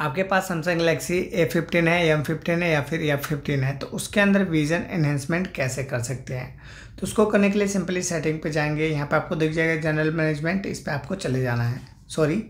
आपके पास Samsung Galaxy A fifteen है एम फिफ्टीन है या फिर एफ फिफ्टीन है तो उसके अंदर विजन एनहेंसमेंट कैसे कर सकते हैं तो उसको करने के लिए सिंपली सेटिंग पे जाएंगे यहाँ पे आपको दिख जाएगा जनरल मैनेजमेंट इस पर आपको चले जाना है सॉरी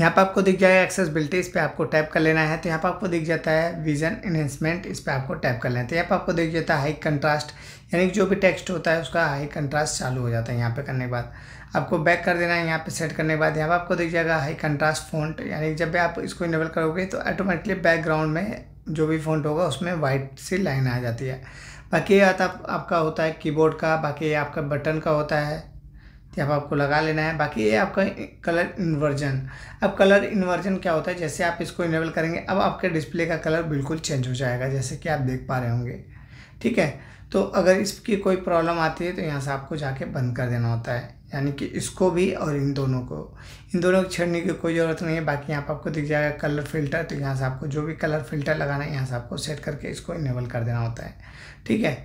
यहाँ पर आपको दिख जाएगा एक्सेसबिलिटी इस पर आपको टैप कर लेना है तो यहाँ पर आपको दिख जाता है विजन इन्हेंसमेंट इस पर आपको टैप कर लेना है तो यहाँ पर आपको दिख जाता है हाई कंट्रास्ट यानी कि जो भी टेक्स्ट होता है उसका हाई कंट्रास्ट चालू हो जाता है यहाँ पे करने के बाद आपको बैक कर देना है यहाँ पे सेट करने के बाद यहाँ पर आपको दिख जाएगा हाई कंट्रास्ट फोन यानी जब भी आप इसको इनेबल करोगे तो ऑटोमेटिकली बैकग्राउंड में जो भी फ़ोन होगा उसमें वाइट सी लाइन आ जाती है बाकी आप, आपका होता है कीबोर्ड का बाकी आपका बटन का होता है कि अब आपको लगा लेना है बाकी ये आपका कलर इन्वर्जन अब कलर इन्वर्जन क्या होता है जैसे आप इसको इनेबल करेंगे अब आपके डिस्प्ले का कलर बिल्कुल चेंज हो जाएगा जैसे कि आप देख पा रहे होंगे ठीक है तो अगर इसकी कोई प्रॉब्लम आती है तो यहाँ से आपको जाके बंद कर देना होता है यानी कि इसको भी और इन दोनों को इन दोनों को छेड़ने की कोई ज़रूरत नहीं है बाकी यहाँ पर आपको दिख जाएगा कलर फिल्टर तो यहाँ से आपको जो भी कलर फिल्टर लगाना है यहाँ से आपको सेट करके इसको इनेबल कर देना होता है ठीक है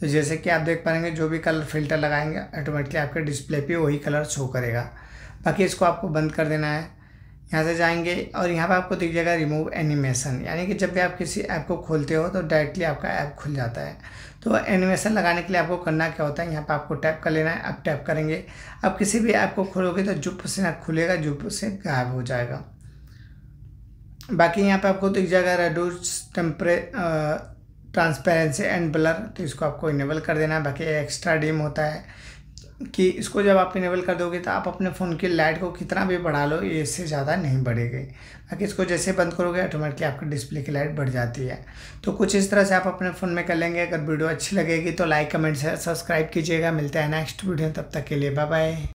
तो जैसे कि आप देख पाएंगे जो भी कलर फिल्टर लगाएंगे ऑटोमेटिकली आपके डिस्प्ले पे वही कलर शो करेगा बाकी इसको आपको बंद कर देना है यहाँ से जाएंगे और यहाँ पर आपको दिख जाएगा रिमूव एनिमेशन यानी कि जब भी आप किसी ऐप को खोलते हो तो डायरेक्टली आपका ऐप खुल जाता है तो एनिमेशन लगाने के लिए आपको करना क्या होता है यहाँ पर आपको टैप कर लेना है आप टैप करेंगे आप किसी भी ऐप को खोलोगे तो जुप से ना खुलेगा जुप से गायब हो जाएगा बाकी यहाँ पर आपको दिख जाएगा रेडूस टेम्परे ट्रांसपेरेंसी एंड ब्लर तो इसको आपको इनेबल कर देना है बाकी एक्स्ट्रा डिम होता है कि इसको जब आप इनेबल कर दोगे तो आप अपने फ़ोन की लाइट को कितना भी बढ़ा लो ये इससे ज़्यादा नहीं बढ़ेगी बाकी इसको जैसे बंद करोगे ऑटोमेटिकली आपकी डिस्प्ले की लाइट बढ़ जाती है तो कुछ इस तरह से आप अपने फ़ोन में कर लेंगे अगर वीडियो अच्छी लगेगी तो लाइक कमेंट सब्सक्राइब कीजिएगा मिलते हैं नेक्स्ट वीडियो तब तक के लिए बाय बाय